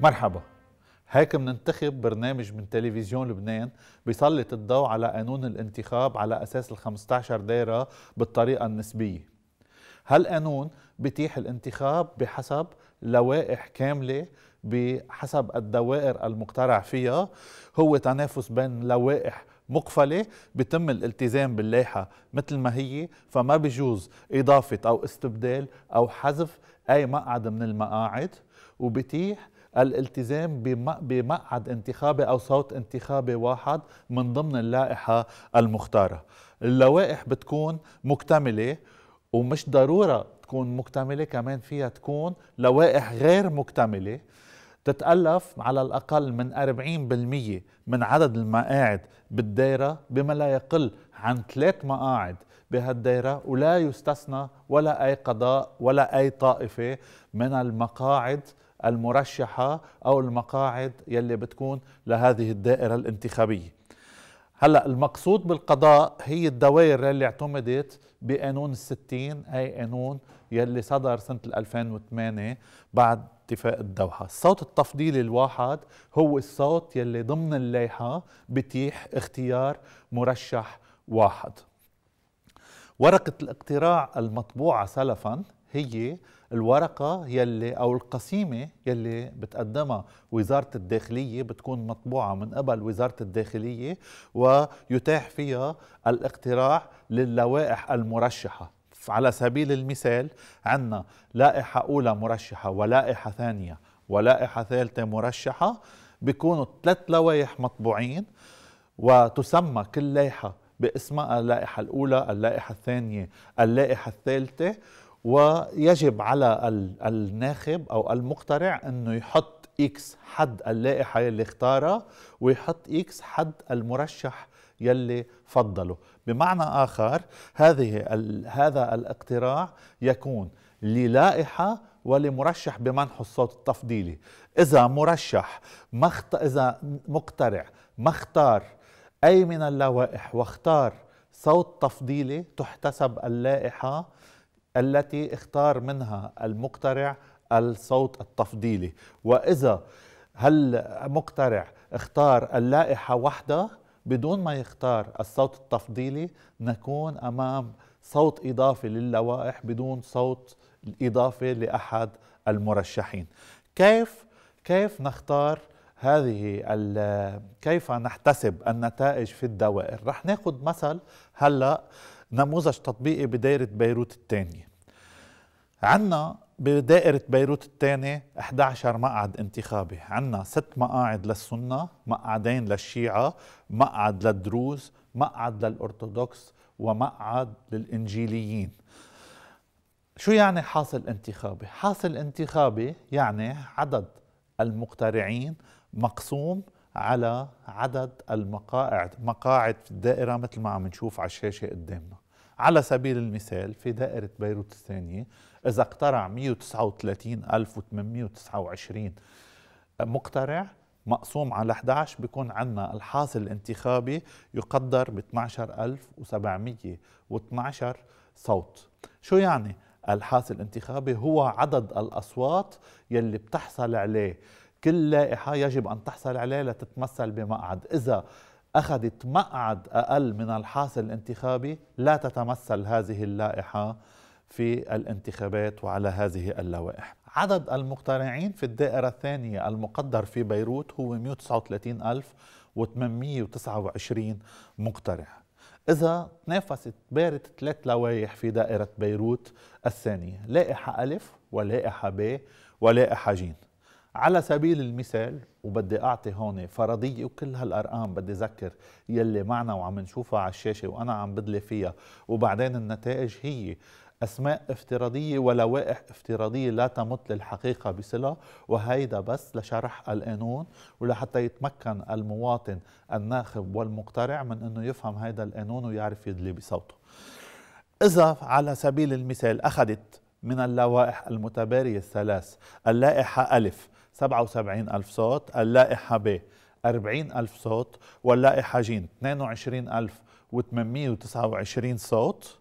مرحبا هيك مننتخب برنامج من تلفزيون لبنان بيسلط الضوء على قانون الانتخاب على أساس ال 15 دايرة بالطريقة النسبية هالقانون بيتيح الانتخاب بحسب لوائح كاملة بحسب الدوائر المقترع فيها هو تنافس بين لوائح مقفلة بتم الالتزام باللائحة مثل ما هي فما بجوز إضافة أو استبدال أو حذف أي مقعد من المقاعد وبتيح الالتزام بمقعد انتخابي أو صوت انتخابي واحد من ضمن اللائحة المختارة اللوائح بتكون مكتملة ومش ضرورة تكون مكتملة كمان فيها تكون لوائح غير مكتملة تتألف على الأقل من 40% من عدد المقاعد بالدائرة بما لا يقل عن ثلاث مقاعد بهالدائرة ولا يستثنى ولا أي قضاء ولا أي طائفة من المقاعد المرشحة أو المقاعد يلي بتكون لهذه الدائرة الانتخابية هلا المقصود بالقضاء هي الدوائر اللي اعتمدت بقانون الستين أي قانون يلي صدر سنة 2008 بعد اتفاق الدوحة الصوت التفضيلي الواحد هو الصوت يلي ضمن اللائحة بتيح اختيار مرشح واحد ورقة الاقتراع المطبوعة سلفا هي الورقه يلي او القسيمه يلي بتقدمها وزاره الداخليه بتكون مطبوعه من قبل وزاره الداخليه ويتاح فيها الاقتراح للوائح المرشحه على سبيل المثال عندنا لائحه اولى مرشحه ولائحه ثانيه ولائحه ثالثه مرشحه بيكونوا ثلاث لوائح مطبوعين وتسمى كل لائحه باسمها اللائحه الاولى اللائحه الثانيه اللائحه الثالثه ويجب على الناخب أو المقترع أنه يحط إكس حد اللائحة يلي اختارها ويحط إكس حد المرشح يلي فضله بمعنى آخر هذه هذا الاقتراع يكون للائحة ولمرشح بمنح الصوت التفضيلي إذا مرشح مخت... إذا مقترع ما اختار أي من اللوائح واختار صوت تفضيلي تحتسب اللائحة التي اختار منها المقترع الصوت التفضيلي وإذا هل مقترع اختار اللائحة وحدها بدون ما يختار الصوت التفضيلي نكون أمام صوت إضافي للوائح بدون صوت إضافي لأحد المرشحين كيف كيف نختار هذه كيف نحتسب النتائج في الدوائر رح ناخذ مثل هلأ نموذج تطبيقي بدايرة بيروت الثانية عنا بدائرة بيروت الثانية 11 مقعد انتخابي عنا ست مقاعد للسنة مقعدين للشيعة مقعد للدروز مقعد للأرثوذكس ومقعد للإنجيليين شو يعني حاصل انتخابي؟ حاصل انتخابي يعني عدد المقترعين مقسوم على عدد المقاعد مقاعد في الدائرة مثل ما عم نشوف على الشاشة قدامنا على سبيل المثال في دائرة بيروت الثانية إذا اقترع 139829 مقترع مقسوم على 11 بيكون عندنا الحاصل الانتخابي يقدر ب 12712 صوت شو يعني الحاصل الانتخابي هو عدد الأصوات يلي بتحصل عليه كل لائحة يجب أن تحصل عليه لتتمثل بمقعد إذا أخذت مقعد أقل من الحاصل الانتخابي لا تتمثل هذه اللائحة في الانتخابات وعلى هذه اللوائح عدد المقترعين في الدائرة الثانية المقدر في بيروت هو 139829 مقترع إذا تنافست بارت ثلاث لوائح في دائرة بيروت الثانية لائحة ألف ولائحة ب ولائحة جين على سبيل المثال وبدي أعطي هون فرضية وكل هالأرقام بدي ذكر يلي معنا وعم نشوفها على الشاشة وأنا عم بدلي فيها وبعدين النتائج هي أسماء افتراضية ولوائح افتراضية لا تمت للحقيقة بصلة وهيدا بس لشرح القانون ولحتى يتمكن المواطن الناخب والمقترع من أنه يفهم هيدا القانون ويعرف يدلي بصوته إذا على سبيل المثال أخذت من اللوائح المتبارية الثلاث اللائحة ألف 77000 ألف صوت اللائحة ب 40 ألف صوت واللائحة جين 22829 الف صوت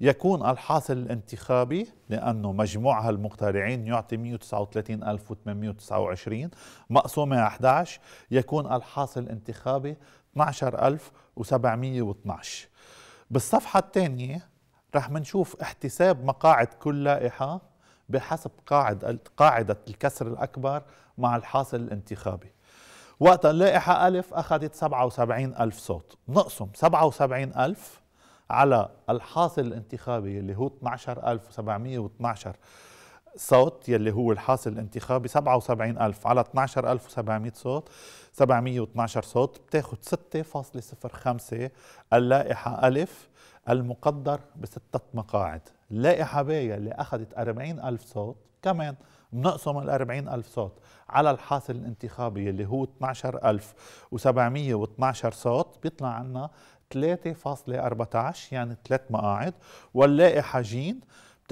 يكون الحاصل الانتخابي لأنه مجموع هالمقترعين يعطي 139829 مقسومة 11 يكون الحاصل الانتخابي 12712 بالصفحة الثانية رح منشوف احتساب مقاعد كل لائحة بحسب قاعد قاعدة الكسر الأكبر مع الحاصل الانتخابي وقت اللائحة ألف أخذت 77 ألف صوت نقسم 77 ألف على الحاصل الانتخابي اللي هو 12712 صوت يلي هو الحاصل الانتخابي 77000 على 12700 صوت 712 صوت بتاخد 6.05 اللائحة ألف المقدر بستة مقاعد اللائحة ب يلي أخذت 40000 صوت كمان بنقسم ال 40000 صوت على الحاصل الانتخابي اللي هو 12712 صوت بيطلع عنا 3.14 يعني ثلاث مقاعد واللائحة جين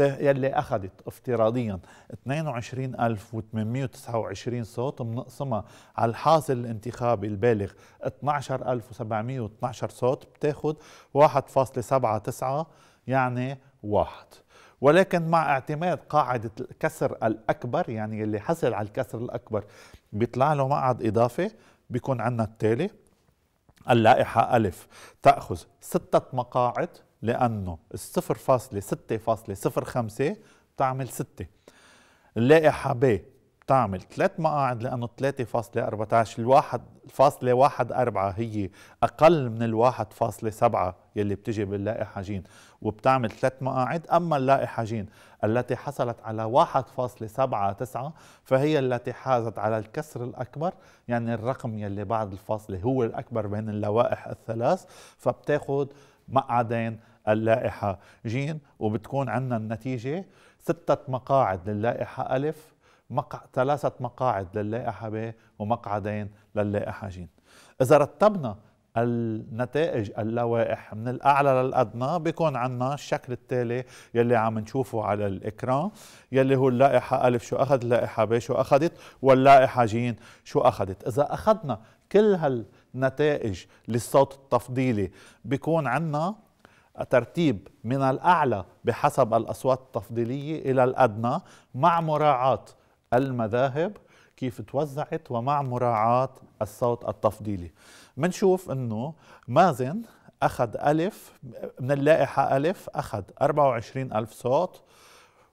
يلي اخذت افتراضيا 22829 صوت بنقسمها على الحاصل الانتخابي البالغ 12712 صوت بتاخذ 1.79 يعني واحد ولكن مع اعتماد قاعدة الكسر الأكبر يعني اللي حصل على الكسر الأكبر بيطلع له مقعد إضافي بيكون عندنا التالي اللائحة ألف تأخذ ستة مقاعد لأنه الصفر فاصلة ستة فاصلة صفر خمسة بتعمل ستة اللائحة ب بتعمل ثلاث مقاعد لأنه 3.14 الواحد فاصلة واحد أربعة هي أقل من الواحد فاصلة سبعة يلي بتجي باللائحة جين وبتعمل ثلاث مقاعد أما اللائحة جين التي حصلت على واحد فاصلة سبعة تسعة فهي التي حازت على الكسر الأكبر يعني الرقم يلي بعد الفاصلة هو الأكبر بين اللوائح الثلاث فبتاخد مقعدين اللائحة جين وبتكون عندنا النتيجة ستة مقاعد للائحة ألف مقع... ثلاثة مقاعد للائحة ب ومقعدين للائحة ج إذا رتبنا النتائج اللوائح من الأعلى للأدنى بيكون عنا الشكل التالي يلي عم نشوفه على الإكران يلي هو اللائحة ألف شو أخذت اللائحة ب شو أخذت واللائحة ج شو أخذت إذا أخذنا كل هالنتائج للصوت التفضيلي بيكون عنا ترتيب من الأعلى بحسب الأصوات التفضيلية إلى الأدنى مع مراعاة المذاهب كيف توزعت ومع مراعاة الصوت التفضيلي منشوف أنه مازن أخذ ألف من اللائحة ألف أخذ 24 ألف صوت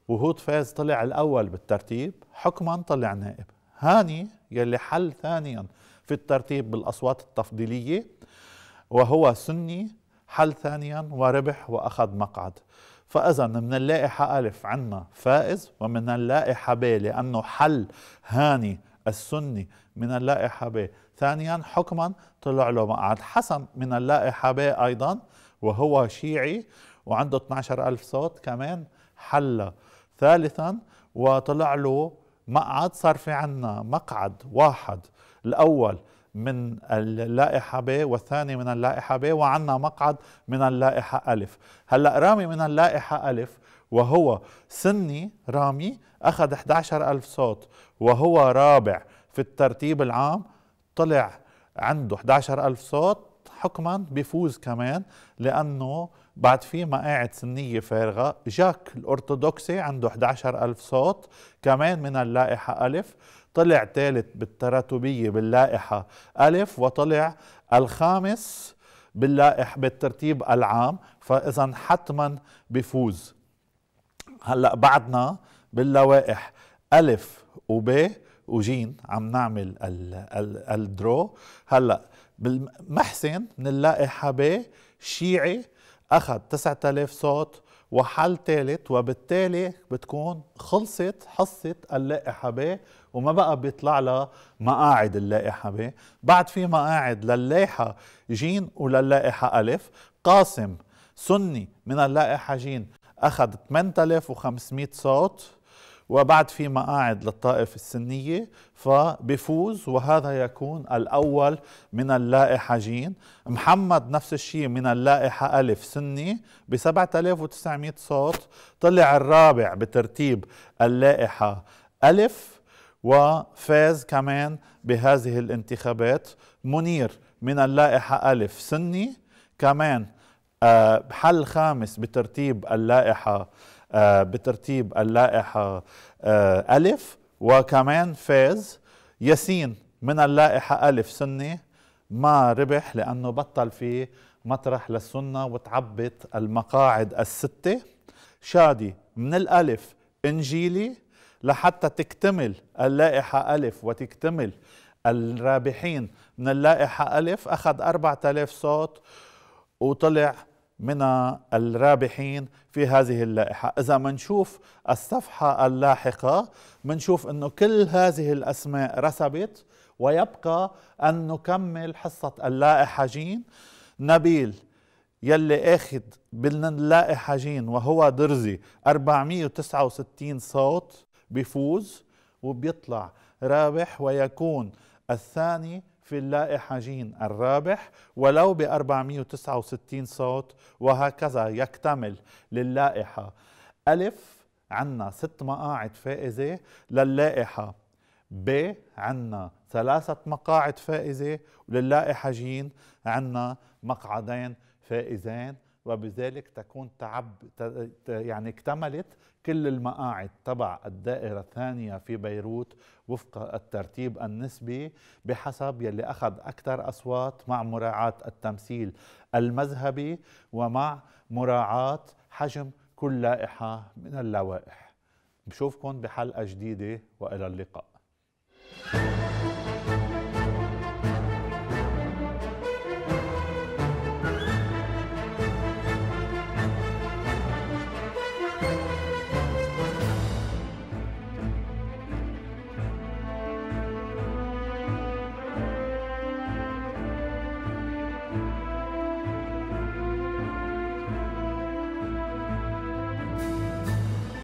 وهود فاز طلع الأول بالترتيب حكما طلع نائب هاني يلي حل ثانيا في الترتيب بالأصوات التفضيلية وهو سني حل ثانيا وربح وأخذ مقعد فإذا من اللائحة ألف عنا فائز ومن اللائحة ب لأنه حل هاني السني من اللائحة ب ثانيا حكما طلع له مقعد حسن من اللائحة ب أيضا وهو شيعي وعنده 12 ألف صوت كمان حل ثالثا وطلع له مقعد صار في عنا مقعد واحد الأول من اللائحة ب والثاني من اللائحة ب وعنا مقعد من اللائحة ألف هلأ رامي من اللائحة ألف وهو سني رامي أخذ 11 ألف صوت وهو رابع في الترتيب العام طلع عنده 11 ألف صوت حكما بيفوز كمان لأنه بعد في مقاعد سنية فارغة جاك الأرثوذكسي عنده 11 ألف صوت كمان من اللائحة ألف طلع ثالث بالتراتبية باللائحة ألف وطلع الخامس باللائح بالترتيب العام فإذا حتما بفوز هلأ بعدنا باللوائح ألف وب وجين عم نعمل الدرو هلأ بالمحسن من اللائحة ب شيعي أخذ 9000 صوت وحل ثالث وبالتالي بتكون خلصت حصة اللائحة ب وما بقى بيطلع لها مقاعد اللائحة ب بعد في مقاعد للائحة جين وللائحة ألف قاسم سني من اللائحة جين أخذ 8500 صوت وبعد في مقاعد للطائف السنية فبفوز وهذا يكون الأول من اللائحة جين محمد نفس الشيء من اللائحة ألف سني ب 7900 صوت طلع الرابع بترتيب اللائحة ألف وفاز كمان بهذه الانتخابات منير من اللائحة ألف سني كمان آه، حل خامس بترتيب اللائحة آه، بترتيب اللائحة آه، ألف وكمان فاز ياسين من اللائحة ألف سنة ما ربح لأنه بطل في مطرح للسنة وتعبت المقاعد الستة شادي من الألف إنجيلي لحتى تكتمل اللائحة ألف وتكتمل الرابحين من اللائحة ألف أخذ 4000 صوت وطلع من الرابحين في هذه اللائحة إذا منشوف الصفحة اللاحقة منشوف أنه كل هذه الأسماء رسبت ويبقى أن نكمل حصة اللائحة جين نبيل يلي اخذ باللائحة جين وهو درزي 469 صوت بفوز وبيطلع رابح ويكون الثاني في اللائحة جين الرابح ولو ب 469 صوت وهكذا يكتمل للائحة ألف عنا ست مقاعد فائزة للائحة ب عنا ثلاثة مقاعد فائزة وللائحة جين عنا مقعدين فائزين وبذلك تكون تعب يعني اكتملت كل المقاعد تبع الدائرة الثانية في بيروت وفق الترتيب النسبي بحسب يلي أخذ أكثر أصوات مع مراعاة التمثيل المذهبي ومع مراعاة حجم كل لائحة من اللوائح بشوفكم بحلقة جديدة وإلى اللقاء